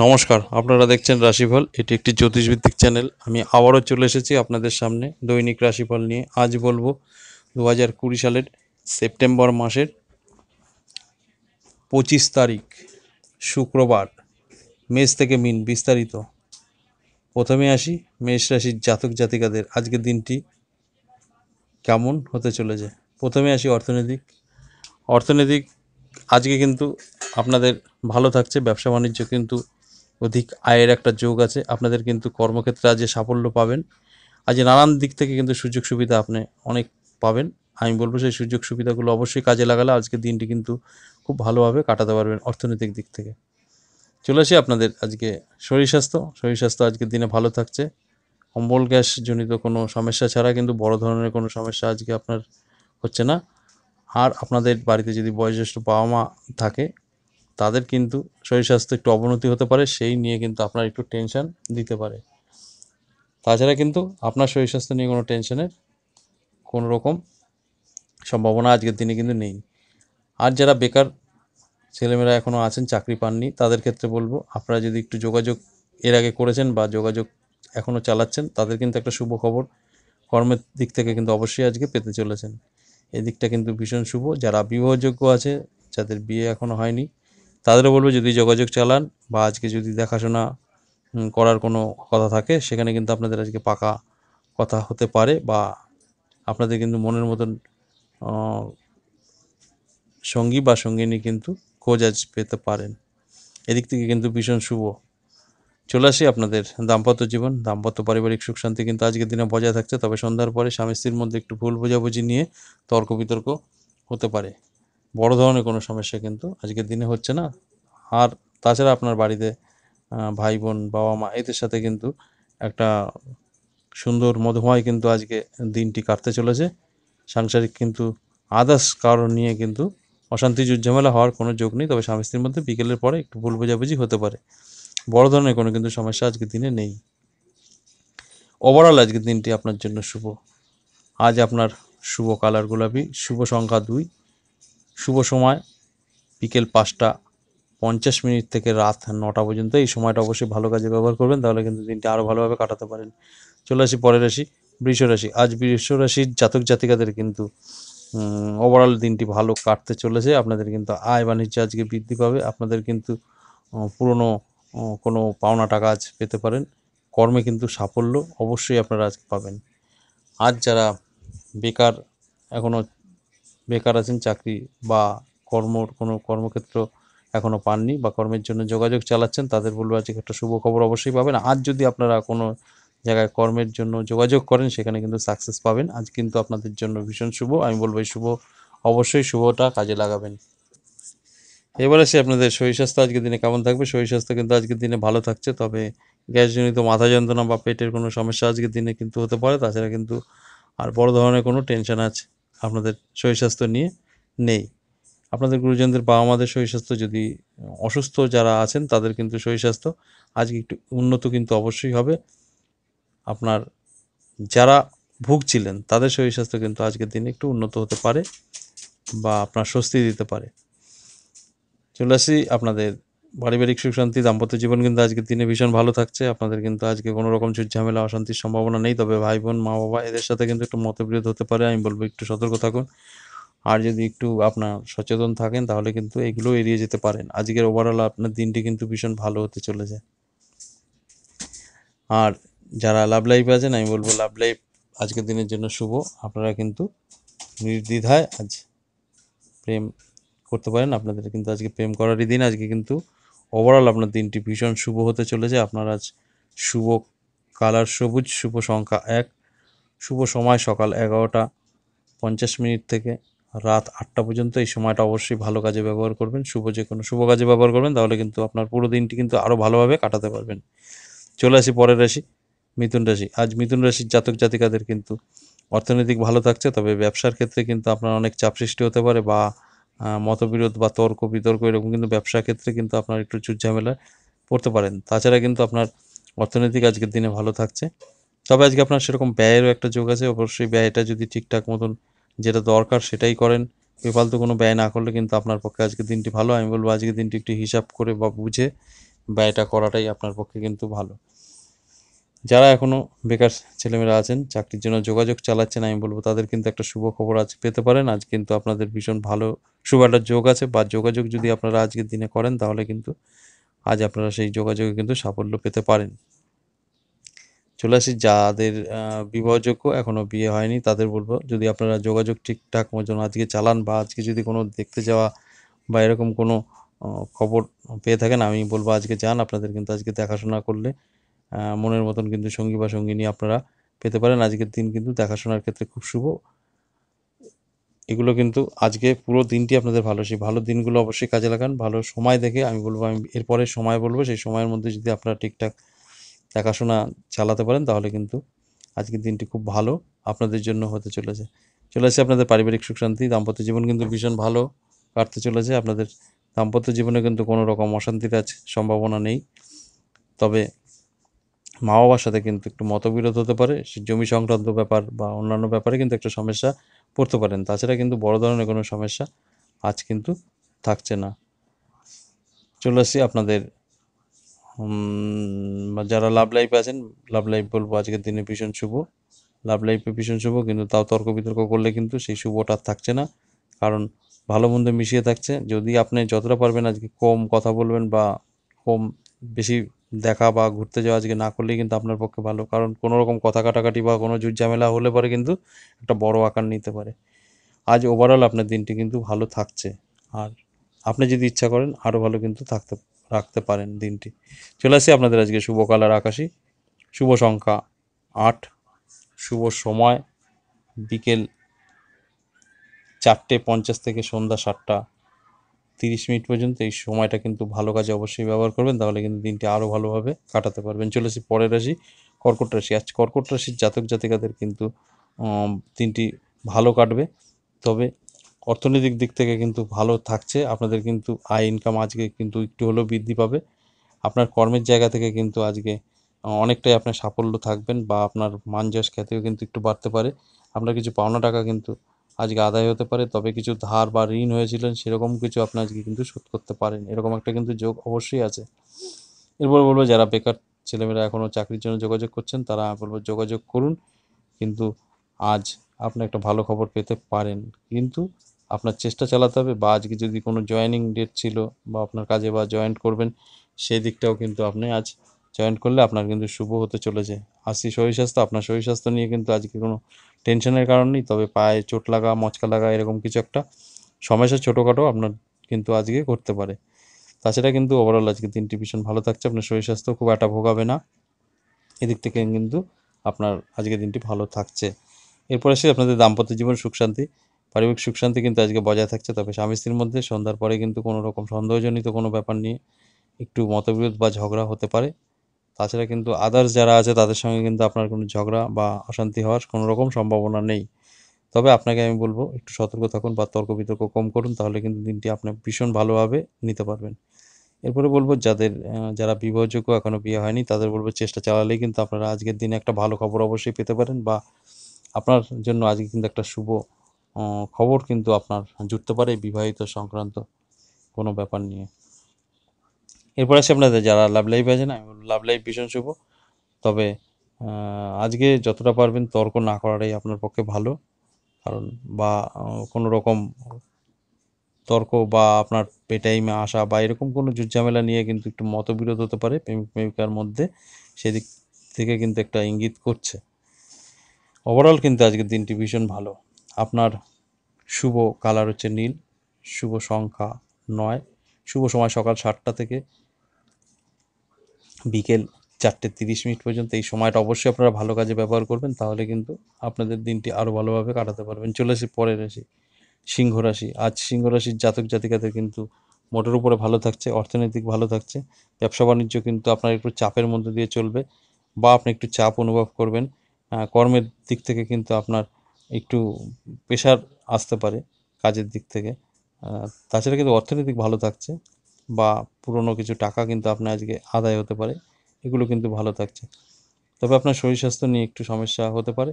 নমস্কার আপনারা দেখছেন রাশিফল এটি একটি জ্যোতিষভিত্তিক চ্যানেল আমি আবারও চলে এসেছি আপনাদের সামনে দৈনিক রাশিফল নিয়ে আজ বলবো দু হাজার কুড়ি সালের সেপ্টেম্বর মাসের পঁচিশ তারিখ শুক্রবার মেষ থেকে মিন বিস্তারিত প্রথমে আসি মেষ রাশির জাতক জাতিকাদের আজকের দিনটি কেমন হতে চলেছে প্রথমে আসি অর্থনৈতিক অর্থনৈতিক আজকে কিন্তু আপনাদের ভালো থাকছে ব্যবসা বাণিজ্য কিন্তু অধিক আয়ের একটা যোগ আছে আপনাদের কিন্তু কর্মক্ষেত্রে আজ সাফল্য পাবেন আজ নানান দিক থেকে কিন্তু সুযোগ সুবিধা আপনি অনেক পাবেন আমি বলবো সেই সুযোগ সুবিধাগুলো অবশ্যই কাজে লাগালে আজকের দিনটি কিন্তু খুব ভালোভাবে কাটাতে পারবেন অর্থনৈতিক দিক থেকে চলে আসি আপনাদের আজকে শরীর স্বাস্থ্য শরীর স্বাস্থ্য আজকের দিনে ভালো থাকছে অম্বল গ্যাস জনিত কোনো সমস্যা ছাড়া কিন্তু বড় ধরনের কোনো সমস্যা আজকে আপনার হচ্ছে না আর আপনাদের বাড়িতে যদি বয়োজ্যেষ্ঠ বাবা মা থাকে তাদের কিন্তু শরীর স্বাস্থ্য একটু অবনতি হতে পারে সেই নিয়ে কিন্তু আপনার একটু টেনশন দিতে পারে তাছাড়া কিন্তু আপনার শরীর স্বাস্থ্য নিয়ে কোনো টেনশনের কোনো রকম সম্ভাবনা আজকের দিনে কিন্তু নেই আর যারা বেকার ছেলেমেয়েরা এখনও আছেন চাকরি পাননি তাদের ক্ষেত্রে বলবো আপনারা যদি একটু যোগাযোগ এর আগে করেছেন বা যোগাযোগ এখনও চালাচ্ছেন তাদের কিন্তু একটা শুভ খবর কর্মের দিক থেকে কিন্তু অবশ্যই আজকে পেতে চলেছেন এদিকটা কিন্তু ভীষণ শুভ যারা বিবাহযোগ্য আছে যাদের বিয়ে এখনও হয়নি তাদেরও বলবো যদি যোগাযোগ চালান বা আজকে যদি দেখাশোনা করার কোনো কথা থাকে সেখানে কিন্তু আপনাদের আজকে পাকা কথা হতে পারে বা আপনাদের কিন্তু মনের মতন সঙ্গী বা সঙ্গিনী কিন্তু খোঁজ আজ পেতে পারেন এদিক থেকে কিন্তু ভীষণ শুভ চলে আসি আপনাদের দাম্পত্য জীবন দাম্পত্য পারিবারিক সুখ শান্তি কিন্তু আজকের দিনে বজায় থাকছে তবে সন্ধ্যার পরে স্বামী স্ত্রীর মধ্যে একটু ভুল বোঝাবুঝি নিয়ে তর্ক বিতর্ক হতে পারে বড় ধরনের কোনো সমস্যা কিন্তু আজকের দিনে হচ্ছে না আর তাছাড়া আপনার বাড়িতে ভাই বোন বাবা মা এদের সাথে কিন্তু একটা সুন্দর মধুময় কিন্তু আজকে দিনটি কাটতে চলেছে সাংসারিক কিন্তু আদার্স কারণ নিয়ে কিন্তু অশান্তি ঝামেলা হওয়ার কোনো যোগ নেই তবে স্বামী স্ত্রীর মধ্যে বিকেলের পরে একটু ভুল বোঝাবুঝি হতে পারে বড় ধরনের কোনো কিন্তু সমস্যা আজকের দিনে নেই ওভারঅল আজকের দিনটি আপনার জন্য শুভ আজ আপনার শুভ কালার গোলাপি শুভ সংখ্যা দুই শুভ সময় বিকেল পাঁচটা পঞ্চাশ মিনিট থেকে রাত নটা পর্যন্ত এই সময়টা অবশ্যই ভালো কাজে ব্যবহার করবেন তাহলে কিন্তু দিনটি আরও ভালোভাবে কাটাতে পারেন চলে আসি পরের রাশি বৃষ রাশি আজ বৃষ রাশির জাতক জাতিকাদের কিন্তু ওভারঅল দিনটি ভালো কাটতে চলেছে আপনাদের কিন্তু আয় বাণিজ্য আজকে বৃদ্ধি পাবে আপনাদের কিন্তু পুরনো কোনো পাওনা টাকা আজ পেতে পারেন কর্মে কিন্তু সাফল্য অবশ্যই আপনারা আজকে পাবেন আজ যারা বেকার এখনও বেকার আছেন চাকরি বা কর্ম কোনো কর্মক্ষেত্র এখনও পাননি বা কর্মের জন্য যোগাযোগ চালাচ্ছেন তাদের বলবো আজকে একটা শুভ খবর অবশ্যই পাবেন আজ যদি আপনারা কোনো জায়গায় কর্মের জন্য যোগাযোগ করেন সেখানে কিন্তু সাকসেস পাবেন আজ কিন্তু আপনাদের জন্য ভীষণ শুভ আমি বলবো এই শুভ অবশ্যই শুভটা কাজে লাগাবেন এবারে সে আপনাদের শরীর স্বাস্থ্য আজকের দিনে কেমন থাকবে শরীর স্বাস্থ্য কিন্তু আজকের দিনে ভালো থাকছে তবে গ্যাসজনিত মাথা যন্ত্রণা বা পেটের কোনো সমস্যা আজকের দিনে কিন্তু হতে পারে তাছাড়া কিন্তু আর বড় ধরনের কোনো টেনশন আছে আপনাদের শরীর স্বাস্থ্য নিয়ে নেই আপনাদের গুরুজনদের বাবা মাদের শরীর স্বাস্থ্য যদি অসুস্থ যারা আছেন তাদের কিন্তু শরীর স্বাস্থ্য আজকে একটু উন্নত কিন্তু অবশ্যই হবে আপনার যারা ভুগছিলেন তাদের শরীর স্বাস্থ্য কিন্তু আজকের দিনে একটু উন্নত হতে পারে বা আপনার স্বস্তি দিতে পারে চলে আসি আপনাদের পারিবারিক সুখ শান্তি দাম্পত্য জীবন কিন্তু আজকের দিনে ভীষণ ভালো থাকছে আপনাদের কিন্তু আজকে কোনো রকম ঝামেলা অশান্তির সম্ভাবনা নেই তবে ভাই বোন মা বাবা এদের সাথে কিন্তু একটু মতবিরোধ হতে পারে আমি বলবো একটু সতর্ক থাকুন আর যদি একটু আপনার সচেতন থাকেন তাহলে কিন্তু এগুলো এড়িয়ে যেতে পারেন আজকের ওভারঅল আপনার দিনটি কিন্তু ভীষণ ভালো হতে চলেছে আর যারা লাভ লাইফ আছেন আমি বলবো লাভ লাইফ আজকের দিনের জন্য শুভ আপনারা কিন্তু নির্দ্বিধায় আজ প্রেম করতে পারেন আপনাদের কিন্তু আজকে প্রেম করারই দিন আজকে কিন্তু ওভারঅল আপনার দিনটি ভীষণ শুভ হতে চলেছে আপনার আজ শুভ কালার সবুজ শুভ সংখ্যা এক শুভ সময় সকাল এগারোটা পঞ্চাশ মিনিট থেকে রাত আটটা পর্যন্ত এই সময়টা অবশ্যই ভালো কাজে ব্যবহার করবেন শুভ যে কোনো শুভ কাজে ব্যবহার করবেন তাহলে কিন্তু আপনার পুরো দিনটি কিন্তু আরও ভালোভাবে কাটাতে পারবেন চলে আসি পরের রাশি মিথুন রাশি আজ মিথুন রাশির জাতক জাতিকাদের কিন্তু অর্থনৈতিক ভালো থাকছে তবে ব্যবসার ক্ষেত্রে কিন্তু আপনার অনেক চাপ সৃষ্টি হতে পারে বা মতবিরোধ বা তর্ক বিতর্ক এরকম কিন্তু ব্যবসা ক্ষেত্রে কিন্তু আপনার একটু ঝামেলা পড়তে পারেন তাছাড়া কিন্তু আপনার অর্থনৈতিক আজকের দিনে ভালো থাকছে তবে আজকে আপনার সেরকম ব্যয়েরও একটা যোগ আছে অবশ্যই ব্যয়টা যদি ঠিকঠাক মতন যেটা দরকার সেটাই করেন বেফালতু কোনো ব্যয় না করলে কিন্তু আপনার পক্ষে আজকের দিনটি ভালো আমি বলবো আজকের দিনটি একটু হিসাব করে বা বুঝে ব্যয়টা করাটাই আপনার পক্ষে কিন্তু ভালো যারা এখনও বেকার ছেলেমেয়েরা আছেন চাকরির জন্য যোগাযোগ চালাচ্ছেন আমি বলবো তাদের কিন্তু একটা শুভ খবর আজ পেতে পারেন আজ কিন্তু আপনাদের ভীষণ ভালো শুভ একটা যোগ আছে বা যোগাযোগ যদি আপনারা আজকের দিনে করেন তাহলে কিন্তু আজ আপনারা সেই যোগাযোগে কিন্তু সাফল্য পেতে পারেন চলে আসি যাদের বিবাহযোগ্য এখনও বিয়ে হয়নি তাদের বলবো যদি আপনারা যোগাযোগ ঠিকঠাক মতন আজকে চালান বা আজকে যদি কোনো দেখতে যাওয়া বা এরকম কোনো খবর পেয়ে থাকেন আমি বলবো আজকে যান আপনাদের কিন্তু আজকে দেখাশোনা করলে মনের মতন কিন্তু সঙ্গী বা সঙ্গিনী আপনারা পেতে পারেন আজকের দিন কিন্তু দেখাশোনার ক্ষেত্রে খুব শুভ এগুলো কিন্তু আজকে পুরো দিনটি আপনাদের ভালো সেই ভালো দিনগুলো অবশ্যই কাজে লাগান ভালো সময় দেখে আমি বলবো আমি এরপরে সময় বলবো সেই সময়ের মধ্যে যদি আপনারা ঠিকঠাক দেখাশোনা চালাতে পারেন তাহলে কিন্তু আজকের দিনটি খুব ভালো আপনাদের জন্য হতে চলেছে চলে আসে আপনাদের পারিবারিক সুখ শান্তি দাম্পত্য জীবন কিন্তু ভীষণ ভালো কাটতে চলেছে আপনাদের দাম্পত্য জীবনে কিন্তু কোনো রকম অশান্তির আজ সম্ভাবনা নেই তবে মা বাবার সাথে কিন্তু একটু মতবিরোধ হতে পারে জমি সংক্রান্ত ব্যাপার বা অন্যান্য ব্যাপারে কিন্তু একটা সমস্যা পড়তে পারেন তাছাড়া কিন্তু বড় ধরনের কোনো সমস্যা আজ কিন্তু থাকছে না চলে আসি আপনাদের যারা লাভ লাইফ আছেন লাভ লাইফ বলবো আজকের দিনে ভীষণ শুভ লাভ লাইফে ভীষণ শুভ কিন্তু তাও তর্ক বিতর্ক করলে কিন্তু সেই শুভটা থাকছে না কারণ ভালো মন্দ মিশিয়ে থাকছে যদি আপনি যতটা পারবেন আজকে কম কথা বলবেন বা কম বেশি দেখা বা ঘুরতে যাওয়া আজকে না করলেই কিন্তু আপনার পক্ষে ভালো কারণ কোনো রকম কথা কাটাকাটি বা কোনো জুট ঝামেলা হলে পরে কিন্তু একটা বড় আকার নিতে পারে আজ ওভারঅল আপনার দিনটি কিন্তু ভালো থাকছে আর আপনি যদি ইচ্ছা করেন আরও ভালো কিন্তু থাকতে রাখতে পারেন দিনটি চলে আসি আপনাদের আজকে শুভ কালার আকাশি শুভ সংখ্যা আট শুভ সময় বিকেল চারটে পঞ্চাশ থেকে সন্ধ্যা সাতটা তিরিশ মিনিট পর্যন্ত এই সময়টা কিন্তু ভালো কাজে অবশ্যই ব্যবহার করবেন তাহলে কিন্তু দিনটি আরও ভালোভাবে কাটাতে পারবেন চলে আসি পরের রাশি কর্কট রাশি আজ কর্কট রাশির জাতক জাতিকাদের কিন্তু দিনটি ভালো কাটবে তবে অর্থনৈতিক দিক থেকে কিন্তু ভালো থাকছে আপনাদের কিন্তু আয় ইনকাম আজকে কিন্তু একটু হলেও বৃদ্ধি পাবে আপনার কর্মের জায়গা থেকে কিন্তু আজকে অনেকটাই আপনার সাফল্য থাকবেন বা আপনার মানজাস খ্যাতিও কিন্তু একটু বাড়তে পারে আপনার কিছু পাওনা টাকা কিন্তু আজকে আদায় হতে পারে তবে কিছু ধার বা ঋণ হয়েছিলেন সেরকম কিছু আপনি আজকে কিন্তু শোধ করতে পারেন এরকম একটা কিন্তু যোগ অবশ্যই আছে এরপরে বলবো যারা বেকার ছেলেমেয়েরা এখনও চাকরির জন্য যোগাযোগ করছেন তারা বলবো যোগাযোগ করুন কিন্তু আজ আপনি একটা ভালো খবর পেতে পারেন কিন্তু আপনার চেষ্টা চালাতে হবে বা আজকে যদি কোনো জয়েনিং ডেট ছিল বা আপনার কাজে বা জয়েন্ট করবেন সেই দিকটাও কিন্তু আপনি আজ জয়েন্ট করলে আপনার কিন্তু শুভ হতে চলেছে আসি শরীর স্বাস্থ্য আপনার শরীর স্বাস্থ্য নিয়ে কিন্তু আজকে কোনো টেনশনের কারণেই তবে পায়ে চোট লাগা মচকা লাগা এরকম কিছু একটা সমস্যা ছোটোখাটো আপনার কিন্তু আজকে করতে পারে তাছাড়া কিন্তু ওভারঅল আজকে দিনটি ভীষণ ভালো থাকছে আপনার শরীর স্বাস্থ্য খুব একটা ভোগাবে না এদিক থেকে কিন্তু আপনার আজকে দিনটি ভালো থাকছে এরপর সে আপনাদের দাম্পত্য জীবন সুখ শান্তি পারিবারিক সুখ শান্তি কিন্তু আজকে বজায় থাকছে তবে স্বামী স্ত্রীর মধ্যে সন্ধ্যার পরে কিন্তু কোনো রকম সন্দেহজনিত কোনো ব্যাপার নিয়ে একটু মতবিরোধ বা ঝগড়া হতে পারে তাছাড়া কিন্তু আদার্স যারা আছে তাদের সঙ্গে কিন্তু আপনার কোনো ঝগড়া বা অশান্তি হওয়ার কোনো রকম সম্ভাবনা নেই তবে আপনাকে আমি বলবো একটু সতর্ক থাকুন বা তর্ক বিতর্ক কম করুন তাহলে কিন্তু দিনটি আপনার ভীষণ ভালোভাবে নিতে পারবেন এরপরে বলবো যাদের যারা বিবাহযোগ্য এখনও বিয়ে হয়নি তাদের বলবো চেষ্টা চালালেই কিন্তু আপনারা আজকের দিনে একটা ভালো খবর অবশ্যই পেতে পারেন বা আপনার জন্য আজকে কিন্তু একটা শুভ খবর কিন্তু আপনার জুটতে পারে বিবাহিত সংক্রান্ত কোনো ব্যাপার নিয়ে এরপর আসি আপনাদের যারা লাভ লাইফ আছেন আমি লাভ লাইফ ভীষণ শুভ তবে আজকে যতটা পারবেন তর্ক না করাটাই আপনার পক্ষে ভালো কারণ বা কোনো রকম তর্ক বা আপনার পেটাইমে আসা বা এরকম কোনো ঝামেলা নিয়ে কিন্তু একটু মতবিরোধ হতে পারে প্রেমিক প্রেমিকার মধ্যে সেদিক থেকে কিন্তু একটা ইঙ্গিত করছে ওভারঅল কিন্তু আজকের দিনটি ভীষণ ভালো আপনার শুভ কালার হচ্ছে নীল শুভ সংখ্যা নয় শুভ সময় সকাল সাতটা থেকে বিকেল চারটে তিরিশ মিনিট পর্যন্ত এই সময়টা অবশ্যই আপনারা ভালো কাজে ব্যবহার করবেন তাহলে কিন্তু আপনাদের দিনটি আরও ভালোভাবে কাটাতে পারবেন চলে আসি পরের রাশি সিংহ রাশি আজ সিংহ রাশির জাতক জাতিকাদের কিন্তু মোটের উপরে ভালো থাকছে অর্থনৈতিক ভালো থাকছে ব্যবসা বাণিজ্য কিন্তু আপনার একটু চাপের মধ্যে দিয়ে চলবে বা আপনি একটু চাপ অনুভব করবেন কর্মের দিক থেকে কিন্তু আপনার একটু প্রেশার আসতে পারে কাজের দিক থেকে তাছাড়া কিন্তু অর্থনৈতিক ভালো থাকছে বা পুরনো কিছু টাকা কিন্তু আপনার আজকে আদায় হতে পারে এগুলো কিন্তু ভালো থাকছে তবে আপনার শরীর স্বাস্থ্য নিয়ে একটু সমস্যা হতে পারে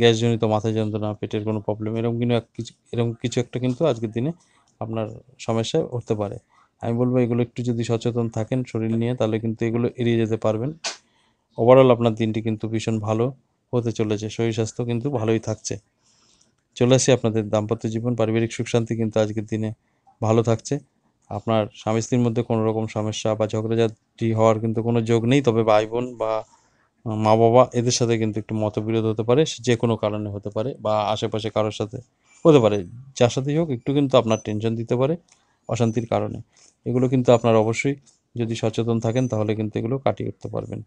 গ্যাসজনিত মাথা যন্ত্রণা পেটের কোনো প্রবলেম এরকম কিন্তু এক কিছু এরকম কিছু একটা কিন্তু আজকের দিনে আপনার সমস্যা হতে পারে আমি বলবো এগুলো একটু যদি সচেতন থাকেন শরীর নিয়ে তাহলে কিন্তু এগুলো এড়িয়ে যেতে পারবেন ওভারঅল আপনার দিনটি কিন্তু ভীষণ ভালো হতে চলেছে শরীর স্বাস্থ্য কিন্তু ভালোই থাকছে চলে আসি আপনাদের দাম্পত্য জীবন পারিবারিক সুখ শান্তি কিন্তু আজকের দিনে ভালো থাকছে আপনার স্বামী স্ত্রীর মধ্যে কোনো রকম সমস্যা বা ঝগড়াঝাটি হওয়ার কিন্তু কোনো যোগ নেই তবে ভাই বোন বা মা বাবা এদের সাথে কিন্তু একটু মতবিরোধ হতে পারে যে কোনো কারণে হতে পারে বা আশেপাশে কারোর সাথে হতে পারে যার সাথেই হোক একটু কিন্তু আপনার টেনশন দিতে পারে অশান্তির কারণে এগুলো কিন্তু আপনার অবশ্যই যদি সচেতন থাকেন তাহলে কিন্তু এগুলো কাটিয়ে উঠতে পারবেন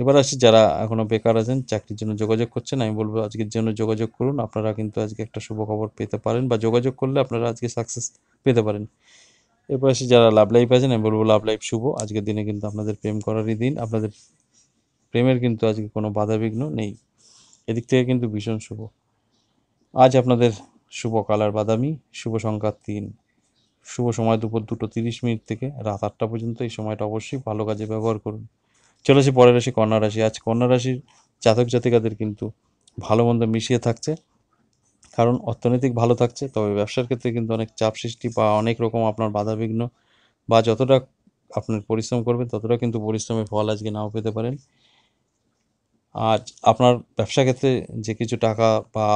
এবার আসি যারা এখনও বেকার আছেন চাকরির জন্য যোগাযোগ করছেন আমি বলবো আজকের জন্য যোগাযোগ করুন আপনারা কিন্তু আজকে একটা শুভ খবর পেতে পারেন বা যোগাযোগ করলে আপনারা আজকে সাকসেস পেতে পারেন এরপর আসি যারা লাভ লাইফ আছেন আমি বলবো লাভ লাইফ শুভ আজকের দিনে কিন্তু আপনাদের প্রেম করারই দিন আপনাদের প্রেমের কিন্তু আজকে কোনো বাধা বিঘ্ন নেই এদিক থেকে কিন্তু ভীষণ শুভ আজ আপনাদের শুভ কালার বাদামি শুভ সংখ্যা তিন শুভ সময় দুপুর দুটো তিরিশ মিনিট থেকে রাত আটটা পর্যন্ত এই সময়টা অবশ্যই ভালো কাজে ব্যবহার করুন চলে আসি পরের রাশি কন্যা রাশি আজ কন্যা রাশির জাতক জাতিকাদের কিন্তু ভালো মন্দ মিশিয়ে থাকছে কারণ অর্থনৈতিক ভালো থাকছে তবে ব্যবসার ক্ষেত্রে কিন্তু অনেক চাপ সৃষ্টি বা অনেক রকম আপনার বাধাবিঘ্ন বা যতটা আপনার পরিশ্রম করবেন ততটা কিন্তু পরিশ্রমের ফল আজকে নাও পেতে পারেন আর আপনার ব্যবসা ক্ষেত্রে যে কিছু টাকা বা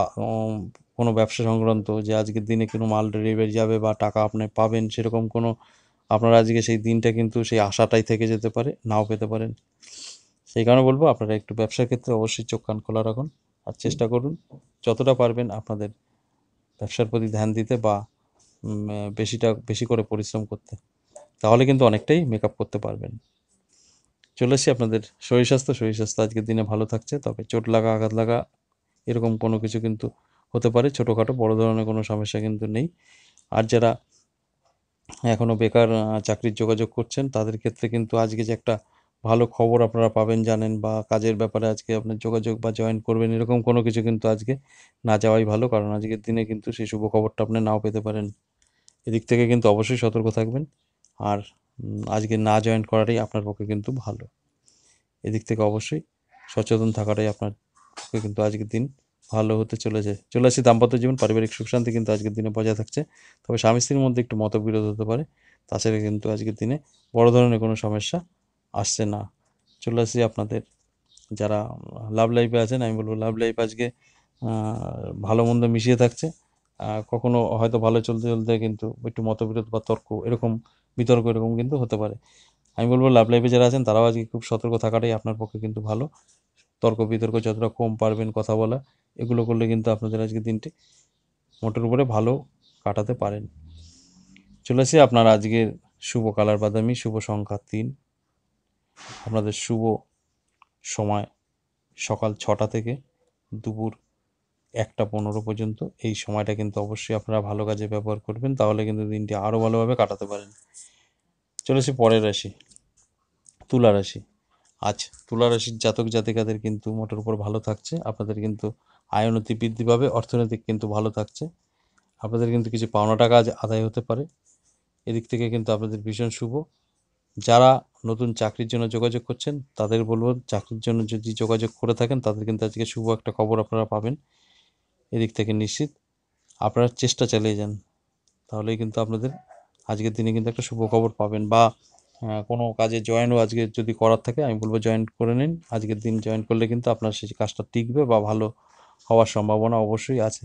কোনো ব্যবসা সংক্রান্ত যে আজকের দিনে কোনো মাল ডেলিভারি যাবে বা টাকা আপনি পাবেন সেরকম কোনো আপনারা আজকে সেই দিনটা কিন্তু সেই আশাটাই থেকে যেতে পারে নাও পেতে পারেন সেই কারণে বলবো আপনারা একটু ব্যবসার ক্ষেত্রে অবশ্যই চোখ কান খোলা রাখুন আর চেষ্টা করুন যতটা পারবেন আপনাদের ব্যবসার প্রতি ধ্যান দিতে বা বেশিটা বেশি করে পরিশ্রম করতে তাহলে কিন্তু অনেকটাই মেক করতে পারবেন চলে আসি আপনাদের শরীর স্বাস্থ্য শরীর স্বাস্থ্য আজকের দিনে ভালো থাকছে তবে চোট লাগা আঘাত লাগা এরকম কোনো কিছু কিন্তু হতে পারে ছোটোখাটো বড় ধরনের কোনো সমস্যা কিন্তু নেই আর যারা এখনও বেকার চাকরির যোগাযোগ করছেন তাদের ক্ষেত্রে কিন্তু আজকে যে একটা ভালো খবর আপনারা পাবেন জানেন বা কাজের ব্যাপারে আজকে আপনার যোগাযোগ বা জয়েন করবেন এরকম কোনো কিছু কিন্তু আজকে না যাওয়াই ভালো কারণ আজকের দিনে কিন্তু সেই শুভ খবরটা আপনি নাও পেতে পারেন এদিক থেকে কিন্তু অবশ্যই সতর্ক থাকবেন আর আজকে না জয়েন করাটাই আপনার পক্ষে কিন্তু ভালো এদিক থেকে অবশ্যই সচেতন থাকাটাই আপনার পক্ষে কিন্তু আজকের দিন ভালো হতে চলেছে চলে আসি দাম্পত্য জীবন পারিবারিক সুখ শান্তি কিন্তু আজকের দিনে বজায় থাকছে তবে স্বামী স্ত্রীর মধ্যে একটু মতবিরোধ হতে পারে তাছাড়া কিন্তু আজকের দিনে বড় ধরনের কোনো সমস্যা আসছে না চলে আসি আপনাদের যারা লাভ লাইফে আছেন আমি বলবো লাভ লাইফ আজকে ভালো মন্দ মিশিয়ে থাকছে কখনো হয়তো ভালো চলতে চলতে কিন্তু একটু মতবিরোধ বা তর্ক এরকম বিতর্ক এরকম কিন্তু হতে পারে আমি বলবো লাভ লাইফে যারা আছেন তারাও আজকে খুব সতর্ক থাকাটাই আপনার পক্ষে কিন্তু ভালো তর্ক বিতর্ক যতটা কম পারবেন কথা বলা এগুলো করলে কিন্তু আপনাদের আজকে দিনটি মোটের উপরে ভালো কাটাতে পারেন চলে আসি আপনার আজকের শুভ কালার বাদামি শুভ সংখ্যা তিন আপনাদের শুভ সময় সকাল ছটা থেকে দুপুর একটা পনেরো পর্যন্ত এই সময়টা কিন্তু অবশ্যই আপনারা ভালো কাজে ব্যবহার করবেন তাহলে কিন্তু দিনটি আরও ভালোভাবে কাটাতে পারেন চলেছি পরের রাশি তুলা রাশি আজ তুলা রাশির জাতক জাতিকাদের কিন্তু মোটর উপর ভালো থাকছে আপনাদের কিন্তু আয়নতি বৃদ্ধি পাবে অর্থনৈতিক কিন্তু ভালো থাকছে আপনাদের কিন্তু কিছু পাওনা টাকা আজ আদায় হতে পারে এদিক থেকে কিন্তু আপনাদের ভীষণ শুভ যারা নতুন চাকরির জন্য যোগাযোগ করছেন তাদের বলবো চাকরির জন্য যদি যোগাযোগ করে থাকেন তাদের কিন্তু আজকে শুভ একটা খবর আপনারা পাবেন এদিক থেকে নিশ্চিত আপনারা চেষ্টা চালিয়ে যান তাহলেই কিন্তু আপনাদের আজকের দিনে কিন্তু একটা শুভ খবর পাবেন বা কোনো কাজে জয়েনও আজকে যদি করার থাকে আমি বলবো জয়েন করে নিন আজকের দিন জয়েন করলে কিন্তু আপনার সেই কাজটা টিকবে বা ভালো হওয়ার সম্ভাবনা অবশ্যই আছে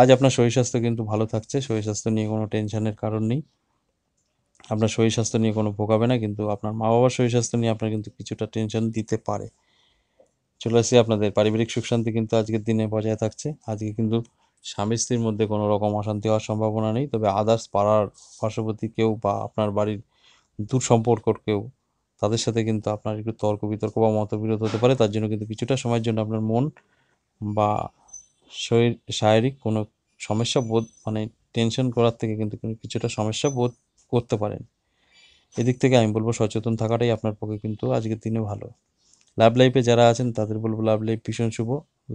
আজ আপনার শরীর স্বাস্থ্য কিন্তু ভালো থাকছে শরীর স্বাস্থ্য নিয়ে কোনো টেনশনের কারণ নেই আপনার শরীর স্বাস্থ্য নিয়ে কোনো ভোগাবে না কিন্তু আপনার মা বাবার শরীর স্বাস্থ্য নিয়ে আপনার কিন্তু কিছুটা টেনশন দিতে পারে চলে আসি আপনাদের পারিবারিক সুখ শান্তি কিন্তু আজকের দিনে বজায় থাকছে আজকে কিন্তু স্বামী স্ত্রীর মধ্যে কোনো রকম অশান্তি হওয়ার সম্ভাবনা নেই তবে আদার্স পাড়ার পার্শ্ববর্তী কেউ বা আপনার বাড়ির দূর সম্পর্কর কেউ তাদের সাথে কিন্তু আপনার একটু তর্ক বিতর্ক বা মতবিরোধ হতে পারে তার জন্য কিন্তু কিছুটা সময়ের জন্য আপনার মন বা শরীর শারীরিক কোনো সমস্যা বোধ মানে টেনশন করার থেকে কিন্তু কিছুটা সমস্যা বোধ করতে পারেন এদিক থেকে আমি বলবো সচেতন থাকাটাই আপনার পক্ষে কিন্তু আজকের দিনে ভালো লাভ লাইফে যারা আছেন তাদের বলবো লাভ লাইফ ভীষণ শুভ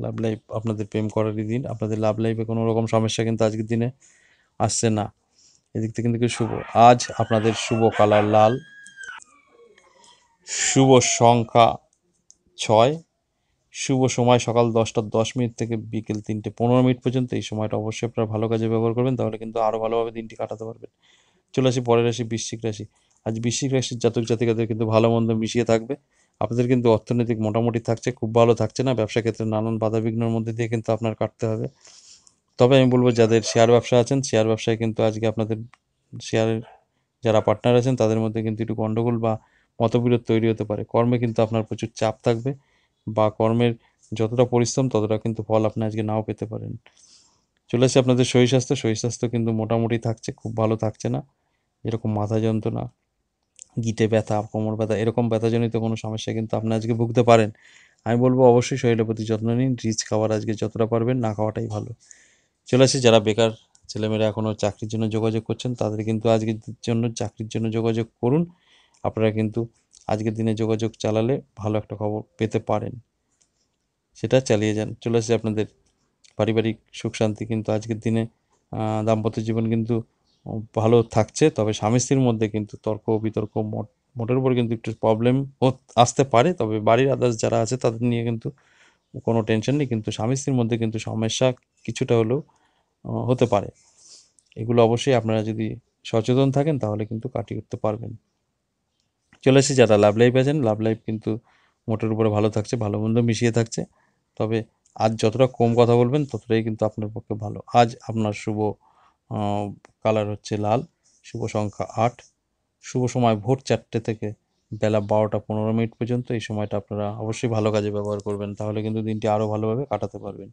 লাভ লাইফ আপনাদের প্রেম করারই দিন আপনাদের লাভ লাইফে কোনো রকম সমস্যা কিন্তু আজকের দিনে আসছে না এদিক থেকে কিন্তু শুভ আজ আপনাদের শুভ কালার লাল শুভ সংখ্যা ছয় শুভ সময় সকাল দশটা দশ মিনিট থেকে বিকেল তিনটে পনেরো মিনিট পর্যন্ত এই সময়টা অবশ্যই আপনারা ভালো কাজে ব্যবহার করবেন তাহলে কিন্তু আরও ভালোভাবে দিনটি কাটাতে পারবেন চলে আসি পরের রাশি বৃশ্চিক রাশি আজ বৃশ্চিক রাশির জাতক জাতিকাদের কিন্তু ভালো মন্দ মিশিয়ে থাকবে আপনাদের কিন্তু অর্থনৈতিক মোটামুটি থাকছে খুব ভালো থাকছে না ব্যবসা ক্ষেত্রে নানান বাধা বিঘ্নের মধ্যে দিয়ে কিন্তু আপনার কাটতে হবে তবে আমি বলবো যাদের শেয়ার ব্যবসা আছেন শেয়ার ব্যবসায় কিন্তু আজকে আপনাদের শেয়ারের যারা পার্টনার আছেন তাদের মধ্যে কিন্তু একটু গণ্ডগোল বা মতবিরোধ তৈরি হতে পারে কর্মে কিন্তু আপনার প্রচুর চাপ থাকবে বা কর্মের যতটা পরিশ্রম ততটা কিন্তু ফল আপনি আজকে নাও পেতে পারেন চলে আসি আপনাদের শরীর স্বাস্থ্য শরীর স্বাস্থ্য কিন্তু মোটামুটি থাকছে খুব ভালো থাকছে না এরকম মাথা যন্ত্রণা গিটে ব্যথা কোমর ব্যথা এরকম ব্যথাজনিত কোনো সমস্যা কিন্তু আপনি আজকে ভুগতে পারেন আমি বলবো অবশ্যই শরীরের প্রতি যত্ন নিন রিচ খাবার আজকে যতটা পারবেন না খাওয়াটাই ভালো চলে আসি যারা বেকার ছেলেমেয়েরা এখনও চাকরির জন্য যোগাযোগ করছেন তাদের কিন্তু আজকের জন্য চাকরির জন্য যোগাযোগ করুন আপনারা কিন্তু আজকের দিনে যোগাযোগ চালালে ভালো একটা খবর পেতে পারেন সেটা চালিয়ে যান চলে আসি আপনাদের পারিবারিক সুখ শান্তি কিন্তু আজকের দিনে দাম্পত্য জীবন কিন্তু ভালো থাকছে তবে স্বামী স্ত্রীর মধ্যে কিন্তু তর্ক বিতর্ক মোটের উপর কিন্তু একটু প্রবলেম আসতে পারে তবে বাড়ির আদার্স যারা আছে তাদের নিয়ে কিন্তু কোনো টেনশন নেই কিন্তু স্বামী স্ত্রীর মধ্যে কিন্তু সমস্যা কিছুটা হলেও হতে পারে এগুলো অবশ্যই আপনারা যদি সচেতন থাকেন তাহলে কিন্তু কাটিয়ে উঠতে পারবেন চলে এসে যারা লাভ লাইফ আছেন লাভ লাইফ কিন্তু মোটের উপরে ভালো থাকছে ভালো মন্দ মিশিয়ে থাকছে তবে আজ যতটা কম কথা বলবেন ততটাই কিন্তু আপনার পক্ষে ভালো আজ আপনার শুভ কালার হচ্ছে লাল শুভ সংখ্যা আট শুভ সময় ভোর চারটে থেকে বেলা বারোটা পনেরো মিনিট পর্যন্ত এই সময়টা আপনারা অবশ্যই ভালো কাজে ব্যবহার করবেন তাহলে কিন্তু দিনটি আরও ভালোভাবে কাটাতে পারবেন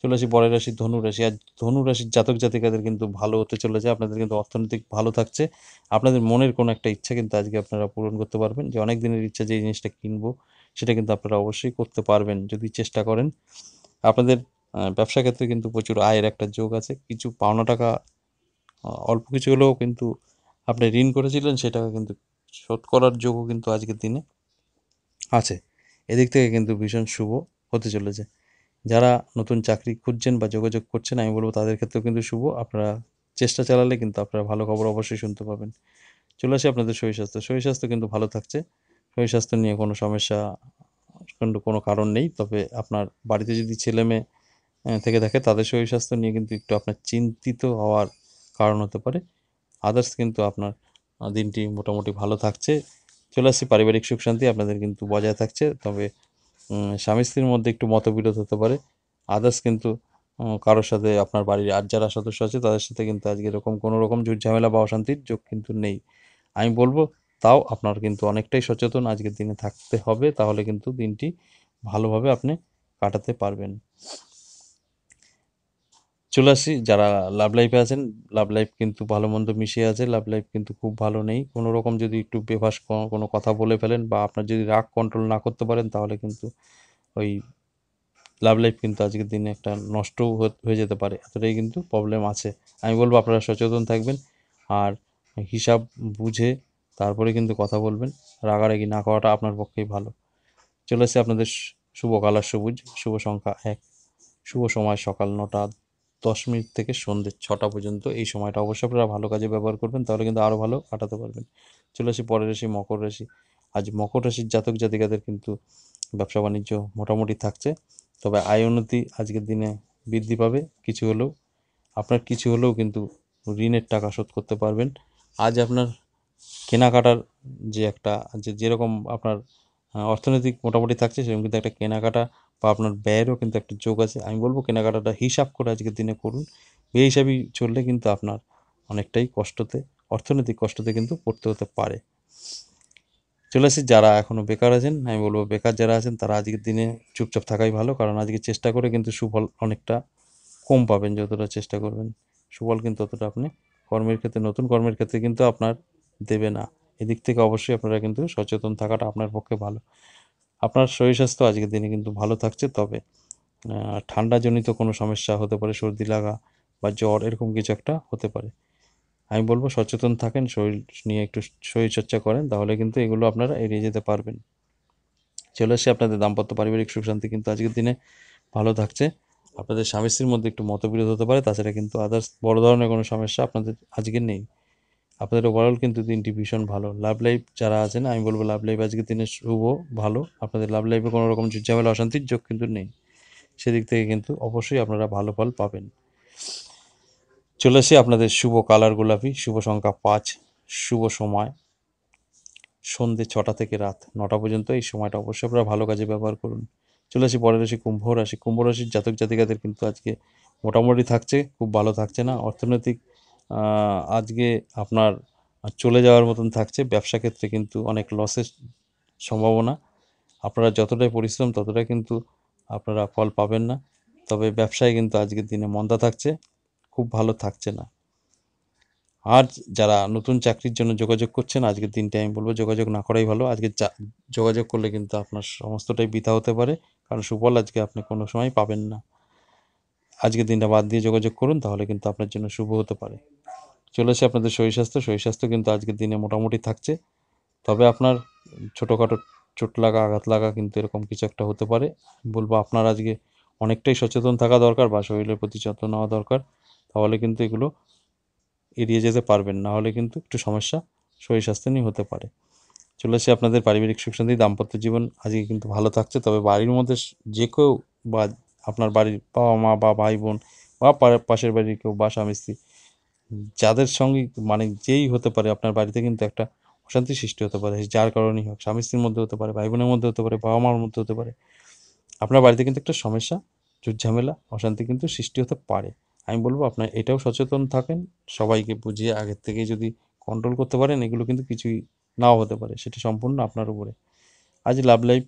চলে আসি বরের রাশি ধনু রাশি আর ধনু রাশির জাতক জাতিকাদের কিন্তু ভালো হতে চলেছে আপনাদের কিন্তু অর্থনৈতিক ভালো থাকছে আপনাদের মনের কোনো একটা ইচ্ছা কিন্তু আজকে আপনারা পূরণ করতে পারবেন যে অনেক দিনের ইচ্ছা যে জিনিসটা কিনবো সেটা কিন্তু আপনারা অবশ্যই করতে পারবেন যদি চেষ্টা করেন আপনাদের ব্যবসা ক্ষেত্রে কিন্তু প্রচুর আয়ের একটা যোগ আছে কিছু পাওনা টাকা অল্প কিছু হলেও কিন্তু আপনি ঋণ করেছিলেন সেটাকে কিন্তু শোধ করার যোগও কিন্তু আজকের দিনে আছে এদিক থেকে কিন্তু ভীষণ শুভ হতে চলেছে যারা নতুন চাকরি খুঁজছেন বা যোগাযোগ করছেন আমি বলবো তাদের ক্ষেত্রেও কিন্তু শুভ আপনারা চেষ্টা চালালে কিন্তু আপনারা ভালো খবর অবশ্যই শুনতে পাবেন চলে আসি আপনাদের শরীর স্বাস্থ্য শরীর স্বাস্থ্য কিন্তু ভালো থাকছে শরীর স্বাস্থ্য নিয়ে কোনো সমস্যা কিন্তু কোনো কারণ নেই তবে আপনার বাড়িতে যদি ছেলে মেয়ে থেকে থাকে তাদের শরীর স্বাস্থ্য নিয়ে কিন্তু একটু আপনার চিন্তিত হওয়ার কারণ হতে পারে আদার্স কিন্তু আপনার দিনটি মোটামুটি ভালো থাকছে চলে আসছি পারিবারিক সুখ শান্তি আপনাদের কিন্তু বজায় থাকছে তবে স্বামী স্ত্রীর মধ্যে একটু মতবিরোধ হতে পারে আদার্স কিন্তু কারোর সাথে আপনার বাড়ির আর যারা সদস্য আছে তাদের সাথে কিন্তু আজকে এরকম কোনো রকম ঝামেলা বা অশান্তির যোগ কিন্তু নেই আমি বলবো তাও আপনার কিন্তু অনেকটাই সচেতন আজকের দিনে থাকতে হবে তাহলে কিন্তু দিনটি ভালোভাবে আপনি কাটাতে পারবেন চলে আসি যারা লাভ লাইফে আছেন লাভ লাইফ কিন্তু ভালো মন্দ মিশিয়ে আছে লাভ লাইফ কিন্তু খুব ভালো নেই কোনো রকম যদি একটু বেভাস কোনো কথা বলে ফেলেন বা আপনার যদি রাগ কন্ট্রোল না করতে পারেন তাহলে কিন্তু ওই লাভ লাইফ কিন্তু আজকের দিনে একটা নষ্ট হয়ে যেতে পারে এতটাই কিন্তু প্রবলেম আছে আমি বলবো আপনারা সচেতন থাকবেন আর হিসাব বুঝে তারপরে কিন্তু কথা বলবেন রাগারাগি না করাটা আপনার পক্ষেই ভালো চলে আসছে আপনাদের শুভ কালার সবুজ শুভ সংখ্যা এক শুভ সময় সকাল নটা দশ মিনিট থেকে সন্ধ্যে ছটা পর্যন্ত এই সময়টা অবশ্যই আপনারা ভালো কাজে ব্যবহার করবেন তাহলে কিন্তু আরও ভালো কাটাতে পারবেন চলে আসি পরের রাশি মকর রাশি আজ মকর রাশির জাতক জাতিকাদের কিন্তু ব্যবসা বাণিজ্য মোটামুটি থাকছে তবে আয় উন্নতি আজকের দিনে বৃদ্ধি পাবে কিছু হলেও আপনার কিছু হলেও কিন্তু ঋণের টাকা শোধ করতে পারবেন আজ আপনার কেনাকাটার যে একটা যে যেরকম আপনার অর্থনৈতিক মোটামুটি থাকছে সেরকম কিন্তু একটা কেনাকাটা বা আপনার ব্যয়েরও কিন্তু একটা যোগ আছে আমি বলবো কেনাকাটাটা হিসাব করে আজকের দিনে করুন এই হিসাবেই চললে কিন্তু আপনার অনেকটাই কষ্টতে অর্থনৈতিক কষ্টতে কিন্তু পড়তে হতে পারে চলে আসি যারা এখনও বেকার আছেন আমি বলবো বেকার যারা আছেন তারা আজকের দিনে চুপচাপ থাকাই ভালো কারণ আজকে চেষ্টা করে কিন্তু সুফল অনেকটা কম পাবেন যতটা চেষ্টা করবেন সুফল কিন্তু ততটা আপনি কর্মের ক্ষেত্রে নতুন কর্মের ক্ষেত্রে কিন্তু আপনার দেবে না এদিক থেকে অবশ্যই আপনারা কিন্তু সচেতন থাকাটা আপনার পক্ষে ভালো আপনার শরীর স্বাস্থ্য আজকের দিনে কিন্তু ভালো থাকছে তবে ঠান্ডাজনিত কোনো সমস্যা হতে পারে সর্দি লাগা বা জ্বর এরকম কিছু একটা হতে পারে আমি বলবো সচেতন থাকেন শরীর নিয়ে একটু শরীরচর্চা করেন তাহলে কিন্তু এগুলো আপনারা এড়িয়ে যেতে পারবেন চলে আসে আপনাদের দাম্পত্য পারিবারিক সুখ শান্তি কিন্তু আজকের দিনে ভালো থাকছে আপনাদের স্বামী স্ত্রীর মধ্যে একটু মতবিরোধ হতে পারে তাছাড়া কিন্তু আদার্স বড় ধরনের কোনো সমস্যা আপনাদের আজকে নেই আপনাদের ওভারঅল কিন্তু দিনটি ভীষণ ভালো লাভ লাইফ যারা আছেন আমি বলবো লাভ লাইফ আজকের দিনে শুভ ভালো আপনাদের লাভ লাইফে কোনো রকম ঝামেলা অশান্তির যোগ কিন্তু নেই সেদিক থেকে কিন্তু অবশ্যই আপনারা ভালো ফল পাবেন চলে আসি আপনাদের শুভ কালার গোলাপি শুভ সংখ্যা পাঁচ শুভ সময় সন্ধ্যে ছটা থেকে রাত নটা পর্যন্ত এই সময়টা অবশ্যই আপনারা ভালো কাজে ব্যবহার করুন চলে আসি পরের রাশি কুম্ভ রাশি কুম্ভ রাশির জাতক জাতিকাদের কিন্তু আজকে মোটামুটি থাকছে খুব ভালো থাকছে না অর্থনৈতিক আজকে আপনার চলে যাওয়ার মতন থাকছে ব্যবসা ক্ষেত্রে কিন্তু অনেক লসের সম্ভাবনা আপনারা যতটাই পরিশ্রম ততটাই কিন্তু আপনারা ফল পাবেন না তবে ব্যবসায় কিন্তু আজকের দিনে মন্দা থাকছে খুব ভালো থাকছে না আর যারা নতুন চাকরির জন্য যোগাযোগ করছেন আজকের দিনটা আমি বলবো যোগাযোগ না করাই ভালো আজকে যোগাযোগ করলে কিন্তু আপনার সমস্তটাই বৃথা হতে পারে কারণ সুফল আজকে আপনি কোনো সময় পাবেন না আজকের দিনটা বাদ দিয়ে যোগাযোগ করুন তাহলে কিন্তু আপনার জন্য শুভ হতে পারে চলে আসে আপনাদের শরীর স্বাস্থ্য শরীর স্বাস্থ্য কিন্তু আজকের দিনে মোটামুটি থাকছে তবে আপনার ছোটোখাটো চোট লাগা আঘাত লাগা কিন্তু এরকম কিছু একটা হতে পারে বলবো আপনার আজকে অনেকটাই সচেতন থাকা দরকার বা শরীরের প্রতি যত্ন নেওয়া দরকার তাহলে কিন্তু এগুলো এড়িয়ে যেতে পারবেন না হলে কিন্তু একটু সমস্যা শরীর স্বাস্থ্য নিয়ে হতে পারে চলে আসে আপনাদের পারিবারিক সুখ শান্তি দাম্পত্য জীবন আজকে কিন্তু ভালো থাকছে তবে বাড়ির মধ্যে যে কেউ বা আপনার বাড়ির বাবা মা বা ভাই বোন বা পাশের বাড়ির কেউ বা স্বামী স্ত্রী যাদের সঙ্গে মানে যেই হতে পারে আপনার বাড়িতে কিন্তু একটা অশান্তি সৃষ্টি হতে পারে যার কারণেই হোক স্বামী স্ত্রীর মধ্যে হতে পারে ভাই বোনের মধ্যে হতে পারে বাবা মার মধ্যে হতে পারে আপনার বাড়িতে কিন্তু একটা সমস্যা ঝামেলা অশান্তি কিন্তু সৃষ্টি হতে পারে আমি বলবো আপনার এটাও সচেতন থাকেন সবাইকে বুঝিয়ে আগের থেকে যদি কন্ট্রোল করতে পারেন এগুলো কিন্তু কিছুই নাও হতে পারে সেটা সম্পূর্ণ আপনার উপরে আজ লাভ লাইফ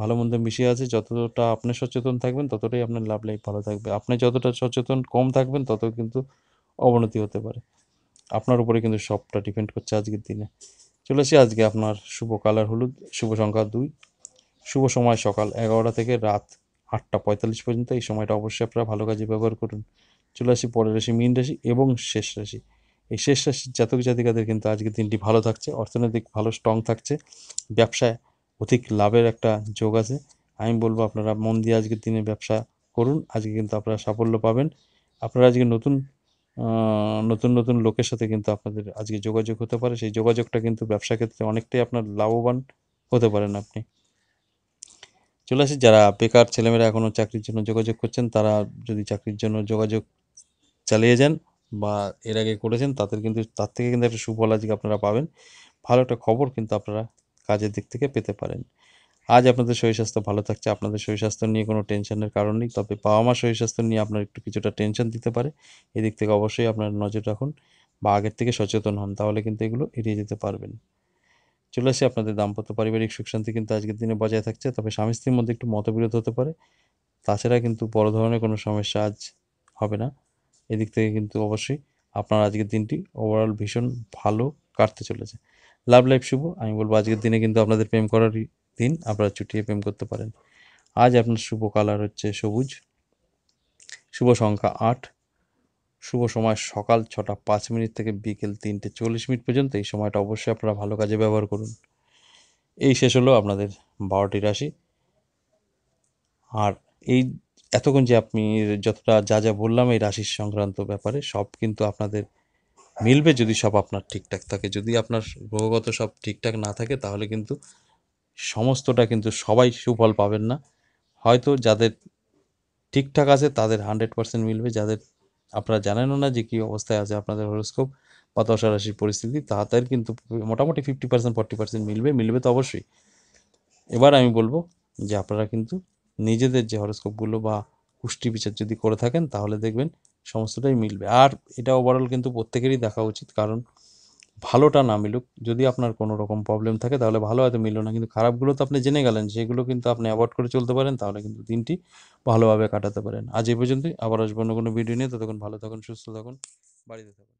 ভালো মন্দ মিশিয়ে আছে যতটা আপনি সচেতন থাকবেন ততটাই আপনার লাভ লাইফ ভালো থাকবে আপনি যতটা সচেতন কম থাকবেন তত কিন্তু অবনতি হতে পারে আপনার উপরে কিন্তু সবটা ডিপেন্ড করছে আজকের দিনে চলে আসি আজকে আপনার শুভ কালার হলুদ শুভ সংখ্যা দুই শুভ সময় সকাল এগারোটা থেকে রাত আটটা পঁয়তাল্লিশ পর্যন্ত এই সময়টা অবশ্যই আপনারা ভালো কাজে ব্যবহার করুন চলে আসি পরের রাশি মিন রাশি এবং শেষ রাশি এই শেষ রাশির জাতক জাতিকাদের কিন্তু আজকের দিনটি ভালো থাকছে অর্থনৈতিক ভালো স্ট্রং থাকছে ব্যবসায় অধিক লাভের একটা যোগ আছে আমি বলবো আপনারা মন দিয়ে আজকের দিনে ব্যবসা করুন আজকে কিন্তু আপনারা সাফল্য পাবেন আপনারা আজকে নতুন নতুন নতুন লোকের সাথে কিন্তু আপনাদের আজকে যোগাযোগ হতে পারে সেই যোগাযোগটা কিন্তু ব্যবসা ক্ষেত্রে অনেকটাই আপনার লাভবান হতে পারেন আপনি চলে আসি যারা বেকার ছেলেমেয়েরা এখনও চাকরির জন্য যোগাযোগ করছেন তারা যদি চাকরির জন্য যোগাযোগ চালিয়ে যান বা এর আগে করেছেন তাদের কিন্তু তার থেকে কিন্তু একটা সুফল আজকে আপনারা পাবেন ভালো একটা খবর কিন্তু আপনারা কাজের দিক থেকে পেতে পারেন আজ আপনাদের শরীর স্বাস্থ্য ভালো থাকছে আপনাদের শরীর স্বাস্থ্য নিয়ে কোনো টেনশনের কারণ নেই তবে বাবা মার শরীর স্বাস্থ্য নিয়ে আপনার একটু কিছুটা টেনশন দিতে পারে এদিক থেকে অবশ্যই আপনার নজর রাখুন বা আগের থেকে সচেতন হন তাহলে কিন্তু এগুলো এড়িয়ে যেতে পারবেন চলে আসি আপনাদের দাম্পত্য পারিবারিক সুখ শান্তি কিন্তু আজকের দিনে বজায় থাকছে তবে স্বামী স্ত্রীর মধ্যে একটু মতবিরোধ হতে পারে তাছাড়া কিন্তু বড় ধরনের কোনো সমস্যা আজ হবে না এদিক থেকে কিন্তু অবশ্যই আপনার আজকের দিনটি ওভারঅল ভীষণ ভালো কাটতে চলেছে লাভ লাইফ শুভ আমি বলবো আজকের দিনে কিন্তু আপনাদের প্রেম করারই দিন আপনারা চুটিয়ে প্রেম করতে পারেন আজ আপনার শুভ কালার হচ্ছে সবুজ শুভ সংখ্যা আট শুভ সময় সকাল ছটা পাঁচ মিনিট থেকে বিকেল তিনটে চল্লিশ মিনিট পর্যন্ত এই সময়টা অবশ্যই আপনারা ভালো কাজে ব্যবহার করুন এই শেষ হলো আপনাদের বারোটি রাশি আর এই এতক্ষণ যে আপনি যতটা যা যা বললাম এই রাশির সংক্রান্ত ব্যাপারে সব কিন্তু আপনাদের মিলবে যদি সব আপনার ঠিকঠাক থাকে যদি আপনার গ্রহগত সব ঠিকঠাক না থাকে তাহলে কিন্তু সমস্তটা কিন্তু সবাই সুফল পাবেন না হয়তো যাদের ঠিকঠাক আছে তাদের হান্ড্রেড পার্সেন্ট মিলবে যাদের আপনারা জানেনও না যে কী অবস্থায় আছে আপনাদের হরোস্কোপ বা দশারাশির পরিস্থিতি তাদের কিন্তু মোটামুটি ফিফটি পার্সেন্ট ফর্টি পার্সেন্ট মিলবে মিলবে তো অবশ্যই এবার আমি বলবো যে আপনারা কিন্তু নিজেদের যে হরোস্কোপগুলো বা কুষ্টি বিচার যদি করে থাকেন তাহলে দেখবেন সমস্তটাই মিলবে আর এটা ওভারঅল কিন্তু প্রত্যেকেরই দেখা উচিত কারণ ভালোটা না মিলুক যদি আপনার কোনো রকম প্রবলেম থাকে তাহলে ভালো হয়তো মিলল না কিন্তু খারাপগুলো তো আপনি জেনে গেলেন সেগুলো কিন্তু আপনি অ্যাভয়েড করে চলতে পারেন তাহলে কিন্তু দিনটি ভালোভাবে কাটাতে পারেন আজ এই পর্যন্তই আবার আসবো অন্য কোনো ভিডিও নিয়ে ততক্ষণ ভালো থাকুন সুস্থ থাকুন বাড়িতে থাকুন